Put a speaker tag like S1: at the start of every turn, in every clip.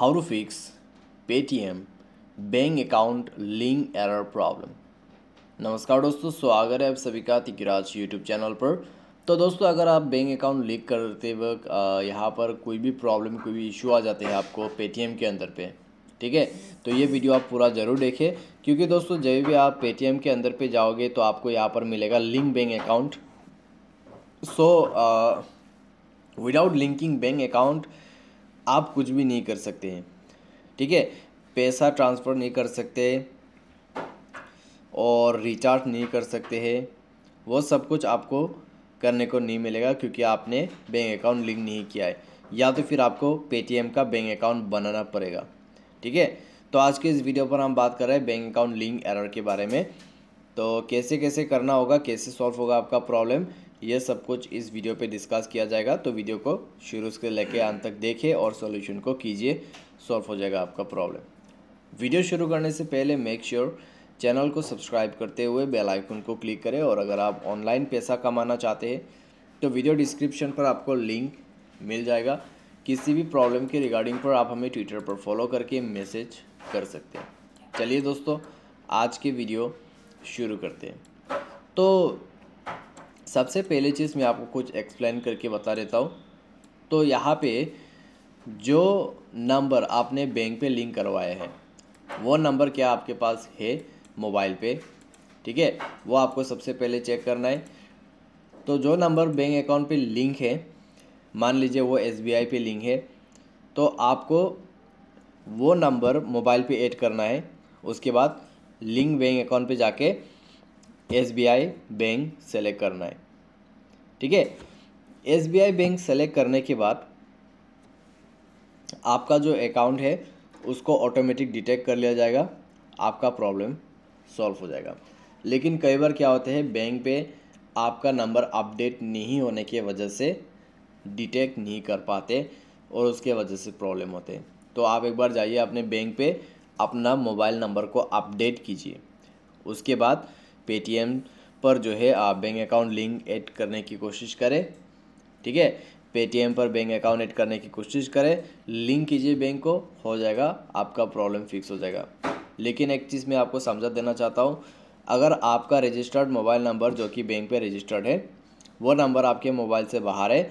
S1: how to fix Paytm bank account link error problem नमस्कार दोस्तों स्वागत है आप सभी का तिकराज यूट्यूब चैनल पर तो दोस्तों अगर आप बैंक अकाउंट लिंक करते वक्त यहाँ पर कोई भी प्रॉब्लम कोई भी इशू आ जाते हैं आपको पेटीएम के अंदर पे ठीक है तो ये वीडियो आप पूरा ज़रूर देखें क्योंकि दोस्तों जब भी आप पेटीएम के अंदर पे जाओगे तो आपको यहाँ पर मिलेगा link bank account so without linking bank account आप कुछ भी नहीं कर सकते हैं ठीक है पैसा ट्रांसफ़र नहीं कर सकते और रिचार्ज नहीं कर सकते हैं वो सब कुछ आपको करने को नहीं मिलेगा क्योंकि आपने बैंक अकाउंट लिंक नहीं किया है या तो फिर आपको पेटीएम का बैंक अकाउंट बनाना पड़ेगा ठीक है तो आज के इस वीडियो पर हम बात कर रहे हैं बैंक अकाउंट लिंक एरर के बारे में तो कैसे कैसे करना होगा कैसे सॉल्व होगा आपका प्रॉब्लम ये सब कुछ इस वीडियो पे डिस्कस किया जाएगा तो वीडियो को शुरू से लेके अंत तक देखें और सॉल्यूशन को कीजिए सॉल्व हो जाएगा आपका प्रॉब्लम वीडियो शुरू करने से पहले मेक श्योर sure चैनल को सब्सक्राइब करते हुए बेल आइकन को क्लिक करें और अगर आप ऑनलाइन पैसा कमाना चाहते हैं तो वीडियो डिस्क्रिप्शन पर आपको लिंक मिल जाएगा किसी भी प्रॉब्लम के रिगार्डिंग पर आप हमें ट्विटर पर फॉलो करके मैसेज कर सकते हैं चलिए दोस्तों आज के वीडियो शुरू करते हैं तो सबसे पहले चीज़ मैं आपको कुछ एक्सप्लेन करके बता देता हूँ तो यहाँ पे जो नंबर आपने बैंक पे लिंक करवाए हैं वो नंबर क्या आपके पास है मोबाइल पे ठीक है वो आपको सबसे पहले चेक करना है तो जो नंबर बैंक अकाउंट पे लिंक है मान लीजिए वो एस बी आई पे लिंक है तो आपको वो नंबर मोबाइल पे ऐड करना है उसके बाद लिंक बैंक अकाउंट पे जाके एस बैंक सेलेक्ट करना है ठीक है एस बैंक सेलेक्ट करने के बाद आपका जो अकाउंट है उसको ऑटोमेटिक डिटेक्ट कर लिया जाएगा आपका प्रॉब्लम सॉल्व हो जाएगा लेकिन कई बार क्या होते हैं बैंक पे आपका नंबर अपडेट नहीं होने की वजह से डिटेक्ट नहीं कर पाते और उसके वजह से प्रॉब्लम होते हैं तो आप एक बार जाइए अपने बैंक पे अपना मोबाइल नंबर को अपडेट कीजिए उसके बाद पेटीएम पर जो है आप बैंक अकाउंट लिंक ऐड करने की कोशिश करें ठीक है पेटीएम पर बैंक अकाउंट ऐड करने की कोशिश करें लिंक कीजिए बैंक को हो जाएगा आपका प्रॉब्लम फिक्स हो जाएगा लेकिन एक चीज़ मैं आपको समझा देना चाहता हूँ अगर आपका रजिस्टर्ड मोबाइल नंबर जो कि बैंक पे रजिस्टर्ड है वो नंबर आपके मोबाइल से बाहर है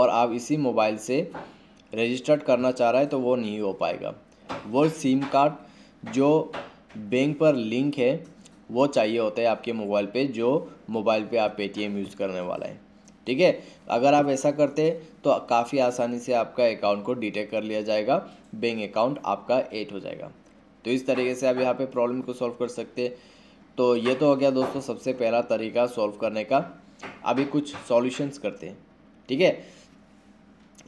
S1: और आप इसी मोबाइल से रजिस्टर्ड करना चाह रहे हैं तो वो नहीं हो पाएगा वो सिम कार्ड जो बैंक पर लिंक है वो चाहिए होता है आपके मोबाइल पे जो मोबाइल पे आप पेटीएम यूज़ करने वाला है ठीक है अगर आप ऐसा करते तो काफ़ी आसानी से आपका अकाउंट को डिटेक्ट कर लिया जाएगा बैंक अकाउंट आपका एड हो जाएगा तो इस तरीके से आप यहाँ पर प्रॉब्लम को सॉल्व कर सकते तो ये तो हो गया दोस्तों सबसे पहला तरीका सॉल्व करने का अभी कुछ सॉल्यूशंस करते हैं ठीक है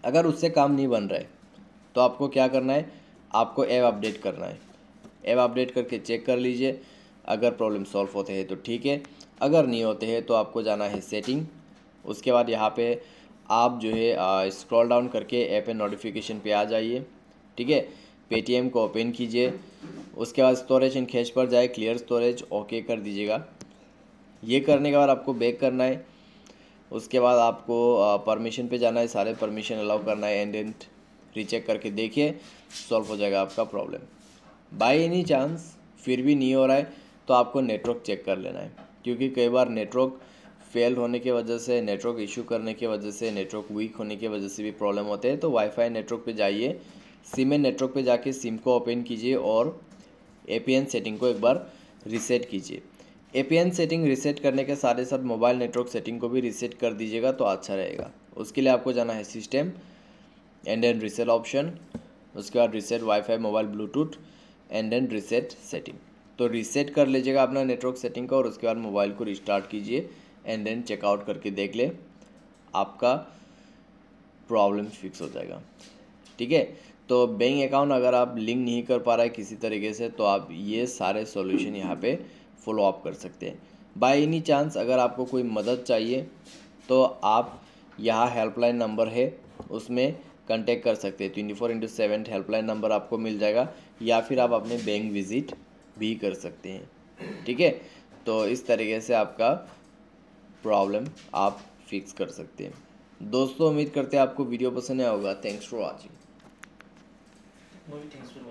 S1: अगर उससे काम नहीं बन रहा है तो आपको क्या करना है आपको ऐप अपडेट करना है ऐप अपडेट करके चेक कर लीजिए अगर प्रॉब्लम सॉल्व होते हैं तो ठीक है अगर नहीं होते हैं तो आपको जाना है सेटिंग उसके बाद यहाँ पे आप जो है स्क्रॉल डाउन करके ऐप एंड नोटिफिकेशन पे आ जाइए ठीक है पेटीएम को ओपन कीजिए उसके बाद स्टोरेज एंड कैश पर जाए क्लियर स्टोरेज ओके कर दीजिएगा ये करने के बाद आपको बैक करना है उसके बाद आपको परमिशन पे जाना है सारे परमिशन अलाउ करना है एंड एंड रीचेक करके देखिए सॉल्व हो जाएगा आपका प्रॉब्लम बाय एनी चांस फिर भी नहीं हो रहा है तो आपको नेटवर्क चेक कर लेना है क्योंकि कई बार नेटवर्क फेल होने की वजह से नेटवर्क इशू करने की वजह से नेटवर्क वीक होने की वजह से भी प्रॉब्लम होते हैं तो वाईफाई नेटवर्क पे जाइए सिम नेटवर्क पे जाके सिम को ओपन कीजिए और ए सेटिंग को एक बार रीसेट कीजिए ए सेटिंग रीसेट करने के साथ ही साथ मोबाइल नेटवर्क सेटिंग को भी रीसेट कर दीजिएगा तो अच्छा रहेगा उसके लिए आपको जाना है system and and reset option उसके बाद reset WiFi mobile Bluetooth and and reset setting तो रीसेट कर लीजिएगा अपना नेटवर्क सेटिंग का और उसके बाद मोबाइल को रिस्टार्ट कीजिए एंड देन चेकआउट करके देख ले आपका प्रॉब्लम फिक्स हो जाएगा ठीक है तो बैंक अकाउंट अगर आप लिंक नहीं कर पा रहा है किसी तरीके से तो आप ये सारे सॉल्यूशन यहाँ पे फॉलो अप कर सकते हैं बाय एनी चांस अगर आपको कोई मदद चाहिए तो आप यहाँ हेल्पलाइन नंबर है उसमें कांटेक्ट कर सकते हैं twenty four into seven helpline number आपको मिल जाएगा या फिर आप अपने बैंक विजिट भी कर सकते हैं ठीक है तो इस तरीके से आपका प्रॉब्लम आप फिक्स कर सकते हैं दोस्तों उम्मीद करते हैं आपको वीडियो पसंद आया होगा थैंक्स फॉर वाचिंग